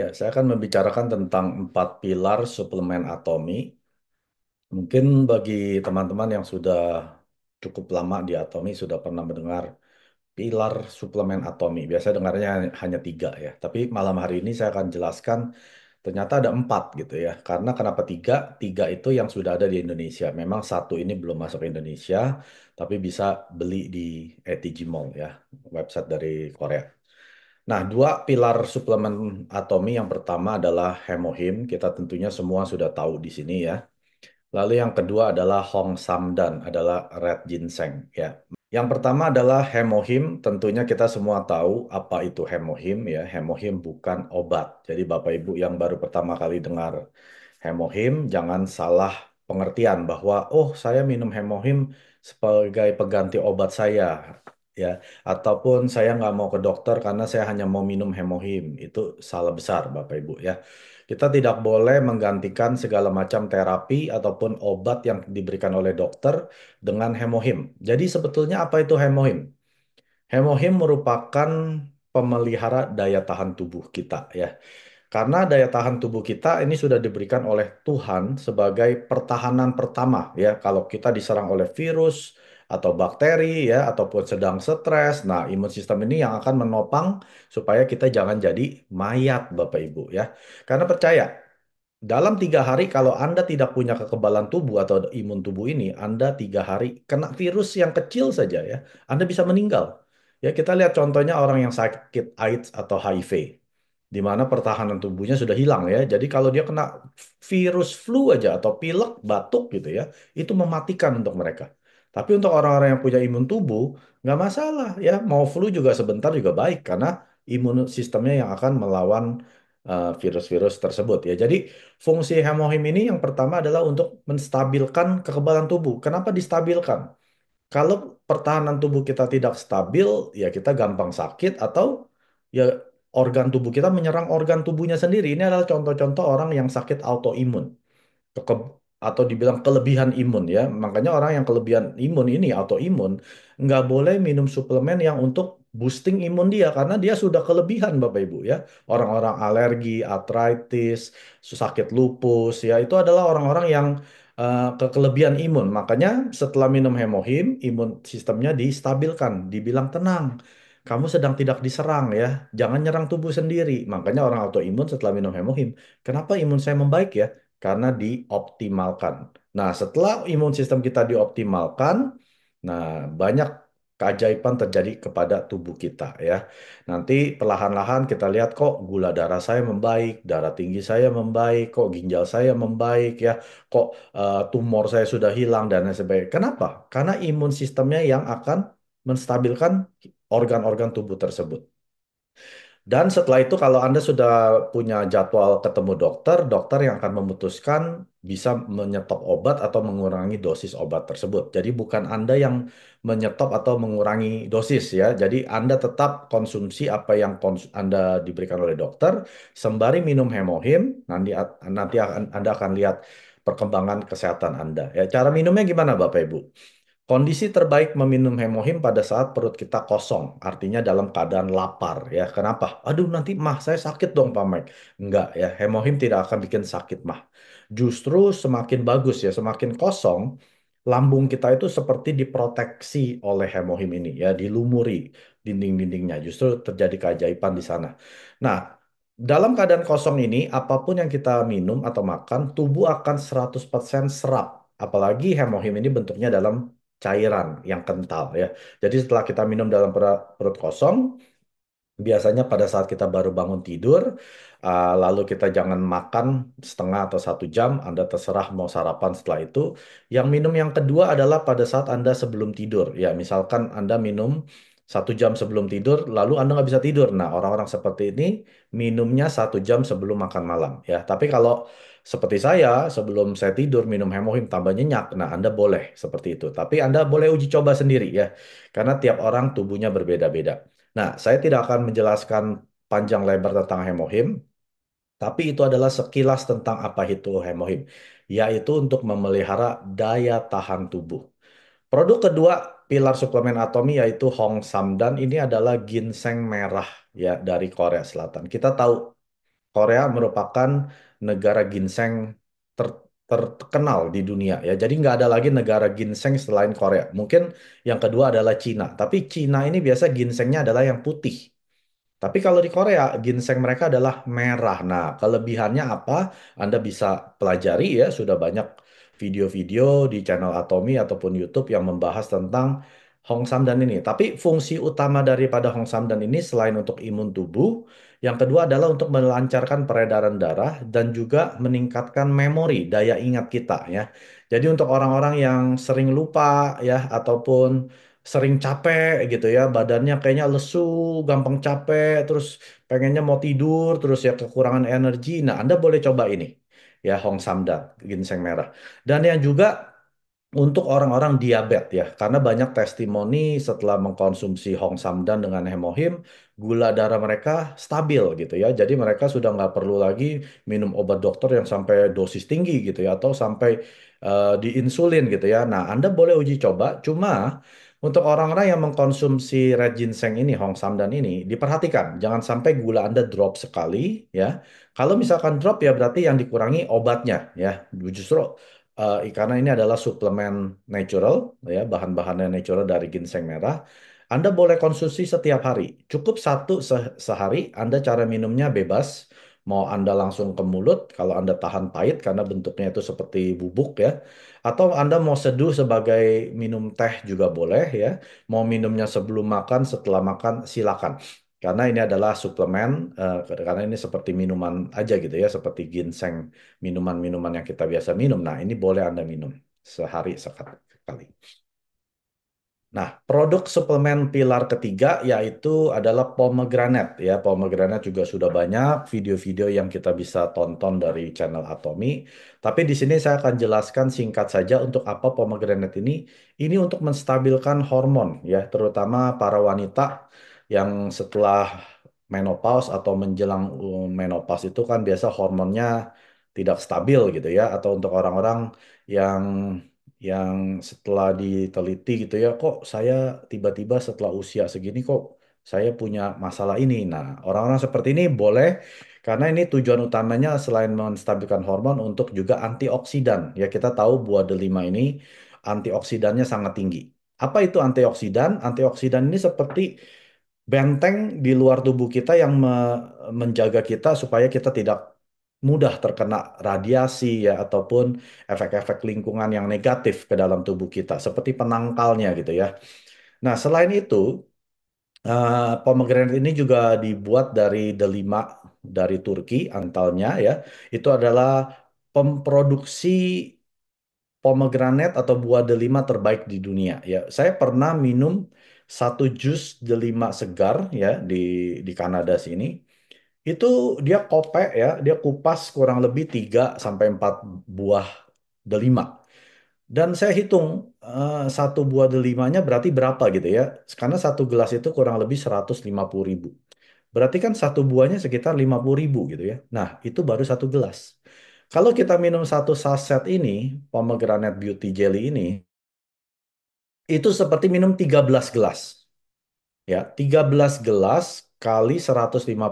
Ya, saya akan membicarakan tentang empat pilar suplemen atomi. Mungkin bagi teman-teman yang sudah cukup lama di atomi, sudah pernah mendengar pilar suplemen atomi. Biasanya dengarnya hanya tiga ya. Tapi malam hari ini saya akan jelaskan ternyata ada empat gitu ya. Karena kenapa tiga? Tiga itu yang sudah ada di Indonesia. Memang satu ini belum masuk ke Indonesia, tapi bisa beli di ETG Mall ya, website dari Korea. Nah, dua pilar suplemen atomi yang pertama adalah hemohim, kita tentunya semua sudah tahu di sini ya. Lalu yang kedua adalah Hong Samdan, adalah red ginseng ya. Yang pertama adalah hemohim, tentunya kita semua tahu apa itu hemohim ya. Hemohim bukan obat. Jadi Bapak Ibu yang baru pertama kali dengar hemohim jangan salah pengertian bahwa oh saya minum hemohim sebagai pengganti obat saya ya ataupun saya nggak mau ke dokter karena saya hanya mau minum hemohim itu salah besar Bapak Ibu ya kita tidak boleh menggantikan segala macam terapi ataupun obat yang diberikan oleh dokter dengan hemohim jadi sebetulnya apa itu hemohim hemohim merupakan pemelihara daya tahan tubuh kita ya karena daya tahan tubuh kita ini sudah diberikan oleh Tuhan sebagai pertahanan pertama ya kalau kita diserang oleh virus atau bakteri ya ataupun sedang stres. Nah, imun sistem ini yang akan menopang supaya kita jangan jadi mayat Bapak Ibu ya. Karena percaya dalam tiga hari kalau Anda tidak punya kekebalan tubuh atau imun tubuh ini, Anda tiga hari kena virus yang kecil saja ya, Anda bisa meninggal. Ya kita lihat contohnya orang yang sakit AIDS atau HIV, di mana pertahanan tubuhnya sudah hilang ya. Jadi kalau dia kena virus flu aja atau pilek, batuk gitu ya, itu mematikan untuk mereka. Tapi untuk orang-orang yang punya imun tubuh, nggak masalah ya. Mau flu juga sebentar juga baik karena imun sistemnya yang akan melawan virus eh, virus-virus tersebut ya. Jadi fungsi hemohim ini yang pertama adalah untuk menstabilkan kekebalan tubuh. Kenapa distabilkan? Kalau pertahanan tubuh kita tidak stabil, ya kita gampang sakit atau ya organ tubuh kita menyerang organ tubuhnya sendiri. Ini adalah contoh-contoh orang yang sakit autoimun atau dibilang kelebihan imun ya. Makanya orang yang kelebihan imun ini atau imun nggak boleh minum suplemen yang untuk boosting imun dia karena dia sudah kelebihan Bapak Ibu ya. Orang-orang alergi, artritis, sakit lupus ya itu adalah orang-orang yang uh, eh, kekelebihan imun. Makanya setelah minum hemohim, imun sistemnya distabilkan, dibilang tenang kamu sedang tidak diserang ya. Jangan nyerang tubuh sendiri. Makanya orang autoimun setelah minum hemohim, kenapa imun saya membaik ya? karena dioptimalkan. Nah, setelah imun sistem kita dioptimalkan, nah banyak keajaiban terjadi kepada tubuh kita ya. Nanti perlahan-lahan kita lihat kok gula darah saya membaik, darah tinggi saya membaik, kok ginjal saya membaik ya, kok uh, tumor saya sudah hilang dan lain sebagainya. Kenapa? Karena imun sistemnya yang akan menstabilkan organ-organ tubuh tersebut. Dan setelah itu kalau Anda sudah punya jadwal ketemu dokter, dokter yang akan memutuskan bisa menyetop obat atau mengurangi dosis obat tersebut. Jadi bukan Anda yang menyetop atau mengurangi dosis ya. Jadi Anda tetap konsumsi apa yang kons Anda diberikan oleh dokter sembari minum hemohim. Nanti nanti Anda akan lihat perkembangan kesehatan Anda. Ya, cara minumnya gimana Bapak Ibu? Kondisi terbaik meminum hemohim pada saat perut kita kosong, artinya dalam keadaan lapar ya. Kenapa? Aduh nanti mah saya sakit dong Pak Mike. Enggak ya, hemohim tidak akan bikin sakit mah. Justru semakin bagus ya, semakin kosong, lambung kita itu seperti diproteksi oleh hemohim ini ya, dilumuri dinding-dindingnya. Justru terjadi keajaiban di sana. Nah, dalam keadaan kosong ini, apapun yang kita minum atau makan, tubuh akan 100% serap. Apalagi hemohim ini bentuknya dalam cairan yang kental ya. Jadi setelah kita minum dalam perut kosong, biasanya pada saat kita baru bangun tidur, uh, lalu kita jangan makan setengah atau satu jam, Anda terserah mau sarapan setelah itu. Yang minum yang kedua adalah pada saat Anda sebelum tidur. Ya, misalkan Anda minum satu jam sebelum tidur, lalu Anda nggak bisa tidur. Nah, orang-orang seperti ini minumnya satu jam sebelum makan malam. Ya, tapi kalau seperti saya, sebelum saya tidur minum hemohim tambah nyenyak, nah Anda boleh seperti itu. Tapi Anda boleh uji coba sendiri ya, karena tiap orang tubuhnya berbeda-beda. Nah, saya tidak akan menjelaskan panjang lebar tentang hemohim, tapi itu adalah sekilas tentang apa itu hemohim, yaitu untuk memelihara daya tahan tubuh. Produk kedua pilar suplemen atomi yaitu Hong Samdan ini adalah ginseng merah ya dari Korea Selatan. Kita tahu Korea merupakan negara ginseng ter terkenal di dunia ya. Jadi nggak ada lagi negara ginseng selain Korea. Mungkin yang kedua adalah Cina. Tapi Cina ini biasa ginsengnya adalah yang putih. Tapi kalau di Korea, ginseng mereka adalah merah. Nah, kelebihannya apa? Anda bisa pelajari ya, sudah banyak video-video di channel Atomi ataupun YouTube yang membahas tentang Hong dan ini. Tapi fungsi utama daripada Hong dan ini selain untuk imun tubuh, yang kedua adalah untuk melancarkan peredaran darah dan juga meningkatkan memori, daya ingat kita ya. Jadi untuk orang-orang yang sering lupa ya ataupun sering capek gitu ya, badannya kayaknya lesu, gampang capek, terus pengennya mau tidur, terus ya kekurangan energi. Nah, Anda boleh coba ini ya Hong Samdan, ginseng merah. Dan yang juga untuk orang-orang diabetes ya, karena banyak testimoni setelah mengkonsumsi Hong Samdan dengan Hemohim, gula darah mereka stabil gitu ya. Jadi mereka sudah nggak perlu lagi minum obat dokter yang sampai dosis tinggi gitu ya, atau sampai uh, di insulin gitu ya. Nah, Anda boleh uji coba, cuma untuk orang-orang yang mengkonsumsi red ginseng ini, Hong Samdan ini, diperhatikan. Jangan sampai gula Anda drop sekali ya. Kalau misalkan drop ya berarti yang dikurangi obatnya ya. Justru uh, karena ini adalah suplemen natural, ya bahan-bahannya natural dari ginseng merah. Anda boleh konsumsi setiap hari. Cukup satu se sehari, Anda cara minumnya bebas. Mau Anda langsung ke mulut, kalau Anda tahan pahit karena bentuknya itu seperti bubuk ya. Atau Anda mau seduh sebagai minum teh juga boleh ya. Mau minumnya sebelum makan, setelah makan, silakan karena ini adalah suplemen uh, karena ini seperti minuman aja gitu ya seperti ginseng minuman-minuman yang kita biasa minum nah ini boleh Anda minum sehari sekali Nah, produk suplemen pilar ketiga yaitu adalah pomegranate ya. Pomegranate juga sudah banyak video-video yang kita bisa tonton dari channel Atomi. Tapi di sini saya akan jelaskan singkat saja untuk apa pomegranate ini. Ini untuk menstabilkan hormon ya, terutama para wanita yang setelah menopause atau menjelang menopause itu kan biasa hormonnya tidak stabil gitu ya atau untuk orang-orang yang yang setelah diteliti gitu ya kok saya tiba-tiba setelah usia segini kok saya punya masalah ini. Nah, orang-orang seperti ini boleh karena ini tujuan utamanya selain menstabilkan hormon untuk juga antioksidan. Ya kita tahu buah delima ini antioksidannya sangat tinggi. Apa itu antioksidan? Antioksidan ini seperti benteng di luar tubuh kita yang me menjaga kita supaya kita tidak mudah terkena radiasi ya ataupun efek-efek lingkungan yang negatif ke dalam tubuh kita seperti penangkalnya gitu ya. Nah, selain itu Uh, pomegranate ini juga dibuat dari delima dari Turki antalnya ya. Itu adalah pemproduksi pomegranate atau buah delima terbaik di dunia ya. Saya pernah minum satu jus delima segar ya di di Kanada sini itu dia kopek ya dia kupas kurang lebih 3 sampai empat buah delima dan saya hitung eh, satu buah delimanya berarti berapa gitu ya karena satu gelas itu kurang lebih seratus 150 ribu berarti kan satu buahnya sekitar lima puluh ribu gitu ya nah itu baru satu gelas kalau kita minum satu saset ini pomegranate beauty jelly ini itu seperti minum 13 gelas. Ya, 13 gelas kali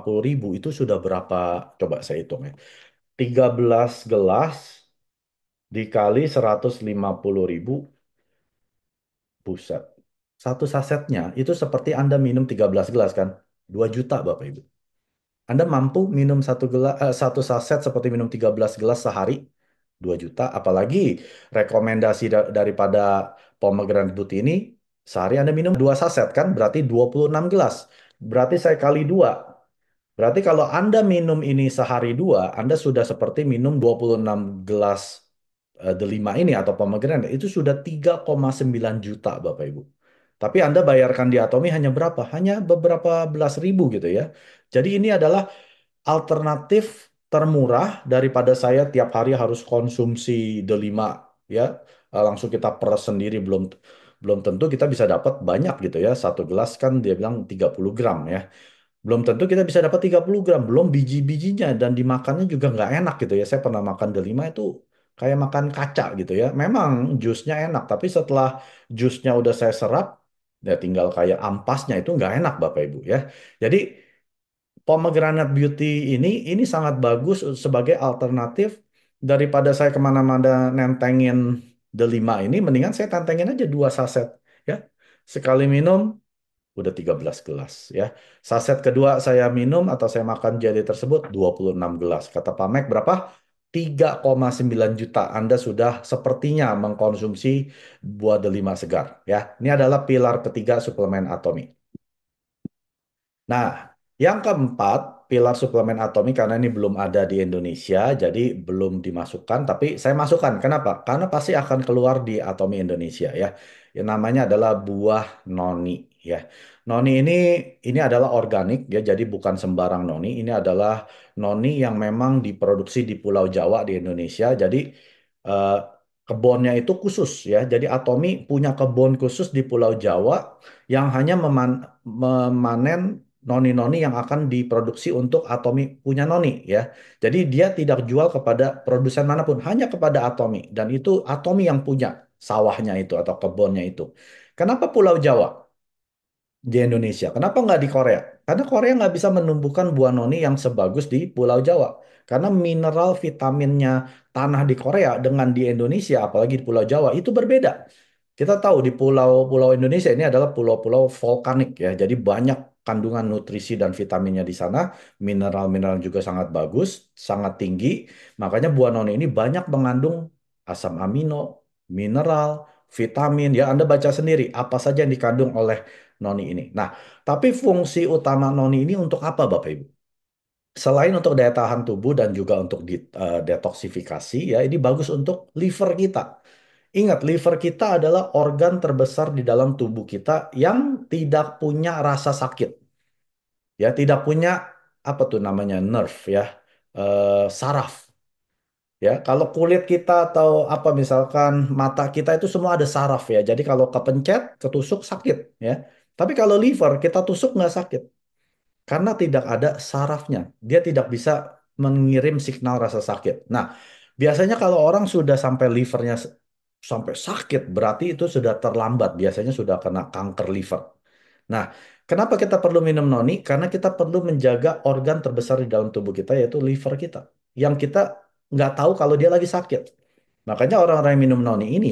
puluh ribu itu sudah berapa? Coba saya hitung ya. 13 gelas dikali puluh ribu. Buset. Satu sasetnya itu seperti Anda minum 13 gelas kan? 2 juta Bapak Ibu. Anda mampu minum satu gelas, eh, satu saset seperti minum 13 gelas sehari? 2 juta, apalagi rekomendasi da daripada pomegranate beauty ini sehari Anda minum dua saset kan berarti 26 gelas. Berarti saya kali dua, Berarti kalau Anda minum ini sehari dua, Anda sudah seperti minum 26 gelas uh, eh, delima ini atau pomegranate itu sudah 3,9 juta Bapak Ibu. Tapi Anda bayarkan di Atomi hanya berapa? Hanya beberapa belas ribu gitu ya. Jadi ini adalah alternatif termurah daripada saya tiap hari harus konsumsi delima ya eh, langsung kita peres sendiri belum belum tentu kita bisa dapat banyak gitu ya satu gelas kan dia bilang 30 gram ya belum tentu kita bisa dapat 30 gram belum biji-bijinya dan dimakannya juga nggak enak gitu ya saya pernah makan delima itu kayak makan kaca gitu ya memang jusnya enak tapi setelah jusnya udah saya serap ya tinggal kayak ampasnya itu nggak enak bapak ibu ya jadi pomegranate beauty ini ini sangat bagus sebagai alternatif daripada saya kemana-mana nentengin delima ini mendingan saya tantengin aja dua saset ya sekali minum udah 13 gelas ya saset kedua saya minum atau saya makan jadi tersebut 26 gelas kata Pak Mac berapa 3,9 juta Anda sudah sepertinya mengkonsumsi buah delima segar ya. Ini adalah pilar ketiga suplemen atomi. Nah, yang keempat, pilar suplemen atomi karena ini belum ada di Indonesia, jadi belum dimasukkan, tapi saya masukkan. Kenapa? Karena pasti akan keluar di Atomi Indonesia ya. Yang namanya adalah buah noni ya. Noni ini ini adalah organik ya, jadi bukan sembarang noni. Ini adalah noni yang memang diproduksi di Pulau Jawa di Indonesia. Jadi eh, kebunnya itu khusus ya. Jadi Atomi punya kebun khusus di Pulau Jawa yang hanya meman memanen noni-noni yang akan diproduksi untuk Atomi punya noni ya. Jadi dia tidak jual kepada produsen manapun, hanya kepada Atomi dan itu Atomi yang punya sawahnya itu atau kebunnya itu. Kenapa Pulau Jawa di Indonesia? Kenapa nggak di Korea? Karena Korea nggak bisa menumbuhkan buah noni yang sebagus di Pulau Jawa. Karena mineral vitaminnya tanah di Korea dengan di Indonesia, apalagi di Pulau Jawa, itu berbeda. Kita tahu di pulau-pulau Indonesia ini adalah pulau-pulau vulkanik ya. Jadi banyak kandungan nutrisi dan vitaminnya di sana, mineral-mineral juga sangat bagus, sangat tinggi. Makanya buah noni ini banyak mengandung asam amino, mineral, vitamin. Ya, Anda baca sendiri apa saja yang dikandung oleh noni ini. Nah, tapi fungsi utama noni ini untuk apa Bapak Ibu? Selain untuk daya tahan tubuh dan juga untuk eh, detoksifikasi, ya ini bagus untuk liver kita. Ingat, liver kita adalah organ terbesar di dalam tubuh kita yang tidak punya rasa sakit. Ya, tidak punya apa tuh namanya nerve ya, eh, saraf. Ya, kalau kulit kita atau apa misalkan mata kita itu semua ada saraf ya. Jadi kalau kepencet, ketusuk sakit ya. Tapi kalau liver kita tusuk nggak sakit. Karena tidak ada sarafnya. Dia tidak bisa mengirim signal rasa sakit. Nah, biasanya kalau orang sudah sampai livernya sampai sakit, berarti itu sudah terlambat. Biasanya sudah kena kanker liver. Nah, kenapa kita perlu minum noni? Karena kita perlu menjaga organ terbesar di dalam tubuh kita, yaitu liver kita. Yang kita nggak tahu kalau dia lagi sakit. Makanya orang-orang yang minum noni ini,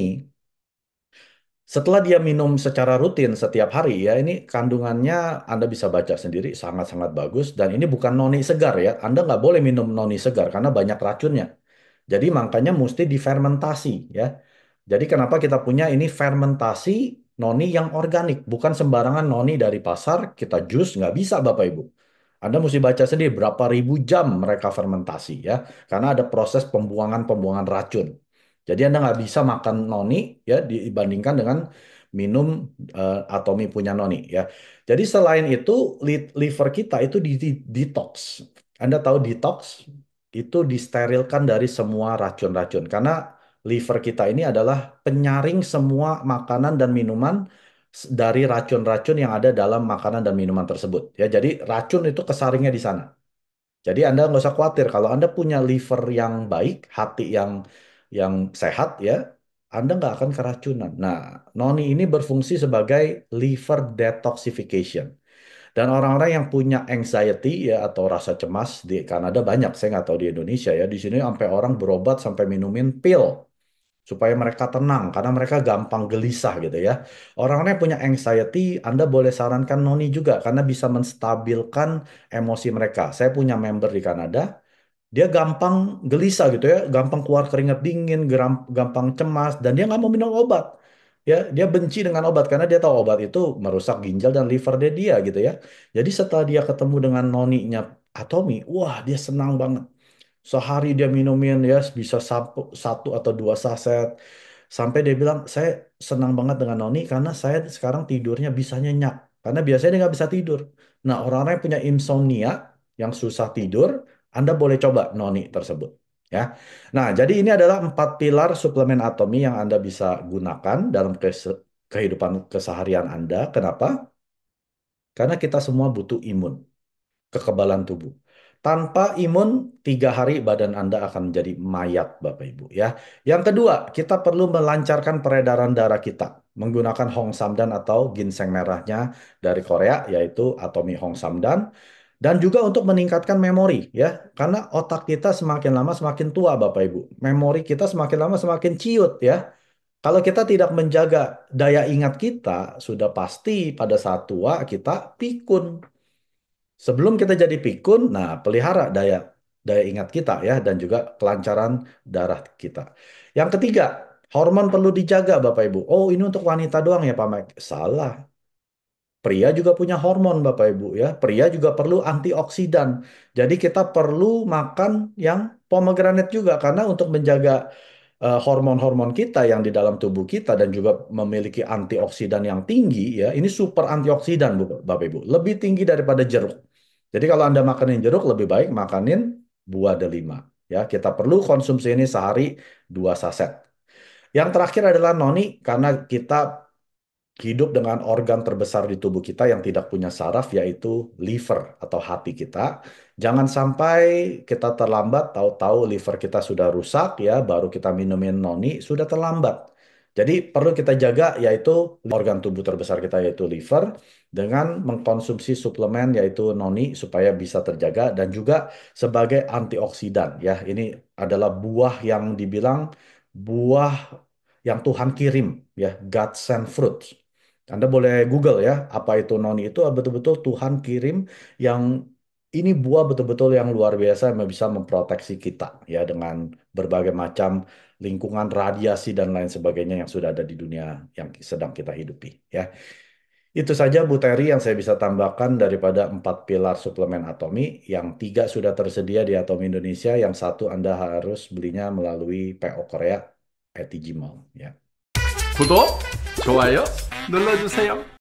setelah dia minum secara rutin setiap hari ya, ini kandungannya Anda bisa baca sendiri sangat-sangat bagus. Dan ini bukan noni segar ya. Anda nggak boleh minum noni segar karena banyak racunnya. Jadi makanya mesti difermentasi ya. Jadi kenapa kita punya ini fermentasi noni yang organik, bukan sembarangan noni dari pasar kita jus nggak bisa Bapak Ibu. Anda mesti baca sendiri berapa ribu jam mereka fermentasi ya, karena ada proses pembuangan-pembuangan racun. Jadi Anda nggak bisa makan noni ya dibandingkan dengan minum uh, eh, atau mie punya noni ya. Jadi selain itu liver kita itu di detox. Anda tahu detox itu disterilkan dari semua racun-racun karena liver kita ini adalah penyaring semua makanan dan minuman dari racun-racun yang ada dalam makanan dan minuman tersebut. Ya, jadi racun itu kesaringnya di sana. Jadi Anda nggak usah khawatir kalau Anda punya liver yang baik, hati yang yang sehat ya, Anda nggak akan keracunan. Nah, noni ini berfungsi sebagai liver detoxification. Dan orang-orang yang punya anxiety ya atau rasa cemas di Kanada banyak, saya nggak tahu di Indonesia ya. Di sini sampai orang berobat sampai minumin pil supaya mereka tenang karena mereka gampang gelisah gitu ya. Orang-orang yang punya anxiety, Anda boleh sarankan noni juga karena bisa menstabilkan emosi mereka. Saya punya member di Kanada, dia gampang gelisah gitu ya, gampang keluar keringat dingin, gampang cemas dan dia nggak mau minum obat. Ya, dia benci dengan obat karena dia tahu obat itu merusak ginjal dan liver dia, dia gitu ya. Jadi setelah dia ketemu dengan noninya Atomi, wah dia senang banget Sehari dia minumin ya bisa satu atau dua saset. Sampai dia bilang, saya senang banget dengan Noni karena saya sekarang tidurnya bisa nyenyak. Karena biasanya dia nggak bisa tidur. Nah orang-orang yang punya insomnia, yang susah tidur, Anda boleh coba Noni tersebut. Ya. Nah, jadi ini adalah empat pilar suplemen atomi yang Anda bisa gunakan dalam kehidupan keseharian Anda. Kenapa? Karena kita semua butuh imun, kekebalan tubuh. Tanpa imun, tiga hari badan Anda akan menjadi mayat, Bapak Ibu. Ya, yang kedua, kita perlu melancarkan peredaran darah kita menggunakan Hong Samdan atau ginseng merahnya dari Korea, yaitu Atomi Hong Samdan, dan juga untuk meningkatkan memori, ya, karena otak kita semakin lama semakin tua, Bapak Ibu. Memori kita semakin lama semakin ciut, ya. Kalau kita tidak menjaga daya ingat kita, sudah pasti pada saat tua kita pikun, Sebelum kita jadi pikun, nah pelihara daya daya ingat kita ya dan juga kelancaran darah kita. Yang ketiga, hormon perlu dijaga Bapak Ibu. Oh, ini untuk wanita doang ya Pak Mike? Salah. Pria juga punya hormon Bapak Ibu ya. Pria juga perlu antioksidan. Jadi kita perlu makan yang pomegranate juga karena untuk menjaga eh, hormon-hormon uh, kita yang di dalam tubuh kita dan juga memiliki antioksidan yang tinggi ya. Ini super antioksidan Bapak Ibu, lebih tinggi daripada jeruk. Jadi kalau Anda makanin jeruk lebih baik makanin buah delima. Ya, kita perlu konsumsi ini sehari dua saset. Yang terakhir adalah noni karena kita hidup dengan organ terbesar di tubuh kita yang tidak punya saraf yaitu liver atau hati kita. Jangan sampai kita terlambat tahu-tahu liver kita sudah rusak ya baru kita minumin noni sudah terlambat. Jadi perlu kita jaga yaitu organ tubuh terbesar kita yaitu liver dengan mengkonsumsi suplemen yaitu noni supaya bisa terjaga dan juga sebagai antioksidan ya. Ini adalah buah yang dibilang buah yang Tuhan kirim ya, God sent fruit. Anda boleh Google ya, apa itu noni itu betul-betul Tuhan kirim yang ini buah betul-betul yang luar biasa yang bisa memproteksi kita ya dengan berbagai macam lingkungan radiasi dan lain sebagainya yang sudah ada di dunia yang sedang kita hidupi ya. Itu saja Bu Terry yang saya bisa tambahkan daripada empat pilar suplemen atomi. Yang tiga sudah tersedia di Atomi Indonesia, yang satu Anda harus belinya melalui PO Korea, ETG Mall. Ya. 구독, 좋아요 눌러주세요.